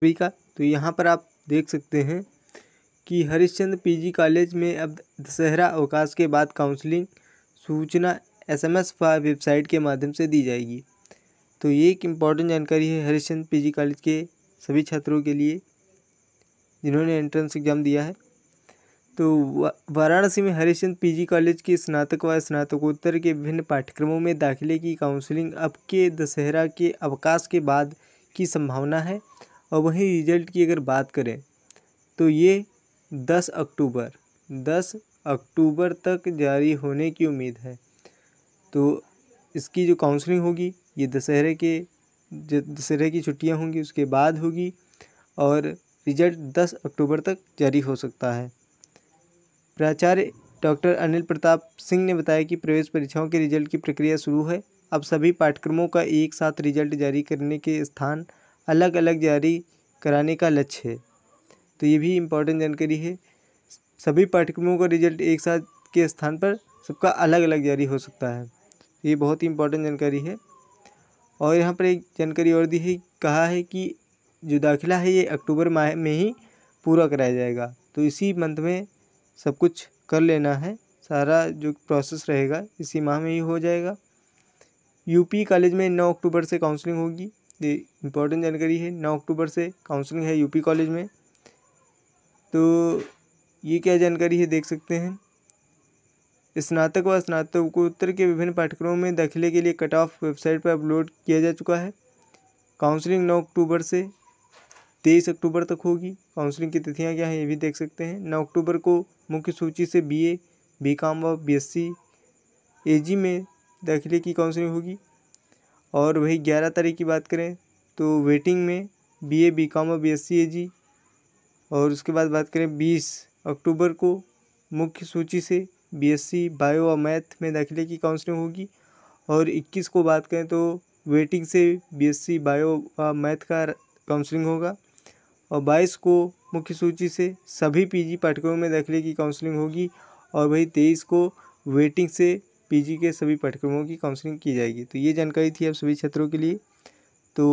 P का तो यहाँ पर आप देख सकते हैं कि हरिश्चंद्र पीजी कॉलेज में अब दशहरा अवकाश के बाद काउंसलिंग सूचना एसएमएस एम वेबसाइट के माध्यम से दी जाएगी तो ये एक इम्पॉर्टेंट जानकारी है हरिश्चंद्र पीजी कॉलेज के सभी छात्रों के लिए जिन्होंने एंट्रेंस एग्ज़ाम दिया है तो वाराणसी में हरिश्चंद्र पीजी कॉलेज के स्नातक व स्नातकोत्तर के विभिन्न पाठ्यक्रमों में दाखिले की काउंसलिंग अब के दशहरा के अवकाश के बाद की संभावना है और वहीं रिजल्ट की अगर बात करें तो ये दस अक्टूबर दस अक्टूबर तक जारी होने की उम्मीद है तो इसकी जो काउंसलिंग होगी ये दशहरे के दशहरे की छुट्टियां होंगी उसके बाद होगी और रिजल्ट दस अक्टूबर तक जारी हो सकता है प्राचार्य डॉक्टर अनिल प्रताप सिंह ने बताया कि प्रवेश परीक्षाओं के रिजल्ट की प्रक्रिया शुरू है अब सभी पाठ्यक्रमों का एक साथ रिजल्ट जारी करने के स्थान अलग अलग जारी कराने का लक्ष्य है तो ये भी इम्पोर्टेंट जानकारी है सभी पाठ्यक्रमों का रिजल्ट एक साथ के स्थान पर सबका अलग अलग जारी हो सकता है ये बहुत ही इम्पोर्टेंट जानकारी है और यहाँ पर एक जानकारी और दी है कहा है कि जो दाखिला है ये अक्टूबर माह में ही पूरा कराया जाएगा तो इसी मंथ में सब कुछ कर लेना है सारा जो प्रोसेस रहेगा इसी माह में ही हो जाएगा यूपी कॉलेज में नौ अक्टूबर से काउंसलिंग होगी इम्पोर्टेंट जानकारी है नौ अक्टूबर से काउंसलिंग है यूपी कॉलेज में तो ये क्या जानकारी है देख सकते हैं स्नातक व स्नातकोत्तर के विभिन्न पाठ्यक्रमों में दाखिले के लिए कट ऑफ वेबसाइट पर अपलोड किया जा चुका है काउंसलिंग नौ अक्टूबर से तेईस अक्टूबर तक होगी काउंसलिंग की तिथियां क्या हैं ये भी देख सकते हैं नौ अक्टूबर को मुख्य सूची से बीए, बीकॉम व बीएससी, एजी में दाखिले की काउंसलिंग होगी और वही ग्यारह तारीख की बात करें तो वेटिंग में बी ए बी कॉम और B S C A G और उसके बाद बात करें बीस अक्टूबर को मुख्य सूची से बीएससी बायो और मैथ में दाखिले की काउंसलिंग होगी और 21 को बात करें तो वेटिंग से बीएससी बायो और मैथ का काउंसलिंग होगा और 22 को मुख्य सूची से सभी पीजी पाठ्यक्रमों में दाखिले की काउंसलिंग होगी और वही 23 को वेटिंग से पीजी के सभी पाठ्यक्रमों की काउंसलिंग की जाएगी तो ये जानकारी थी आप सभी छात्रों के लिए तो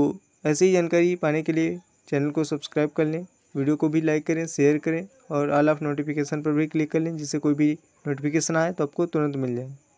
ऐसे ही जानकारी पाने के लिए चैनल को सब्सक्राइब कर लें वीडियो को भी लाइक करें शेयर करें और ऑल ऑफ नोटिफिकेशन पर भी क्लिक कर लें जिससे कोई भी नोटिफिकेशन आए तो आपको तुरंत मिल जाए